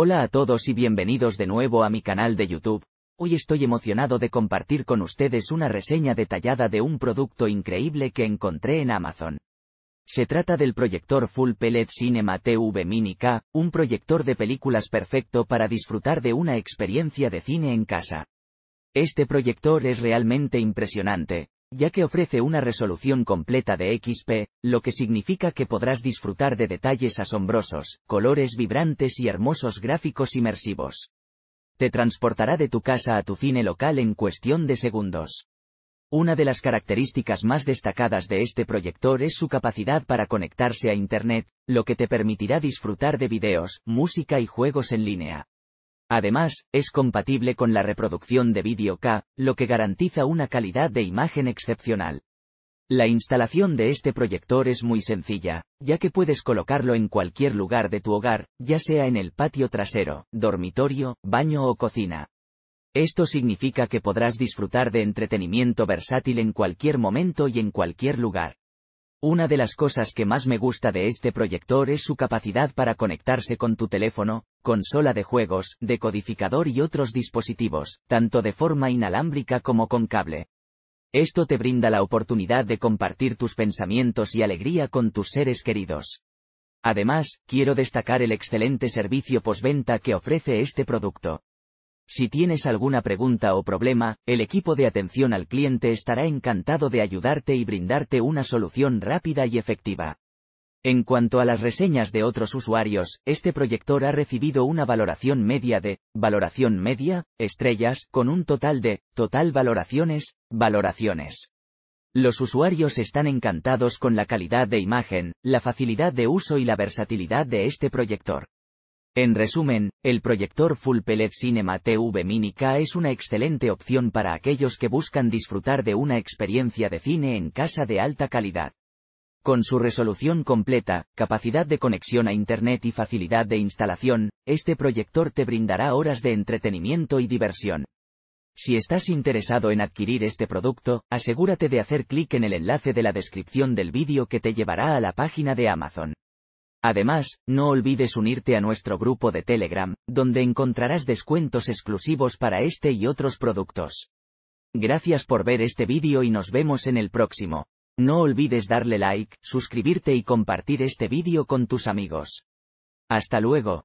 Hola a todos y bienvenidos de nuevo a mi canal de YouTube. Hoy estoy emocionado de compartir con ustedes una reseña detallada de un producto increíble que encontré en Amazon. Se trata del proyector Full Pellet Cinema TV Mini K, un proyector de películas perfecto para disfrutar de una experiencia de cine en casa. Este proyector es realmente impresionante, ya que ofrece una resolución completa de XP, lo que significa que podrás disfrutar de detalles asombrosos, colores vibrantes y hermosos gráficos inmersivos. Te transportará de tu casa a tu cine local en cuestión de segundos. Una de las características más destacadas de este proyector es su capacidad para conectarse a Internet, lo que te permitirá disfrutar de videos, música y juegos en línea. Además, es compatible con la reproducción de vídeo K, lo que garantiza una calidad de imagen excepcional. La instalación de este proyector es muy sencilla, ya que puedes colocarlo en cualquier lugar de tu hogar, ya sea en el patio trasero, dormitorio, baño o cocina. Esto significa que podrás disfrutar de entretenimiento versátil en cualquier momento y en cualquier lugar. Una de las cosas que más me gusta de este proyector es su capacidad para conectarse con tu teléfono, consola de juegos, decodificador y otros dispositivos, tanto de forma inalámbrica como con cable. Esto te brinda la oportunidad de compartir tus pensamientos y alegría con tus seres queridos. Además, quiero destacar el excelente servicio postventa que ofrece este producto. Si tienes alguna pregunta o problema, el equipo de atención al cliente estará encantado de ayudarte y brindarte una solución rápida y efectiva. En cuanto a las reseñas de otros usuarios, este proyector ha recibido una valoración media de, valoración media, estrellas, con un total de, total valoraciones, valoraciones. Los usuarios están encantados con la calidad de imagen, la facilidad de uso y la versatilidad de este proyector. En resumen, el proyector Full Pellet Cinema TV Mini K es una excelente opción para aquellos que buscan disfrutar de una experiencia de cine en casa de alta calidad. Con su resolución completa, capacidad de conexión a Internet y facilidad de instalación, este proyector te brindará horas de entretenimiento y diversión. Si estás interesado en adquirir este producto, asegúrate de hacer clic en el enlace de la descripción del vídeo que te llevará a la página de Amazon. Además, no olvides unirte a nuestro grupo de Telegram, donde encontrarás descuentos exclusivos para este y otros productos. Gracias por ver este vídeo y nos vemos en el próximo. No olvides darle like, suscribirte y compartir este vídeo con tus amigos. Hasta luego.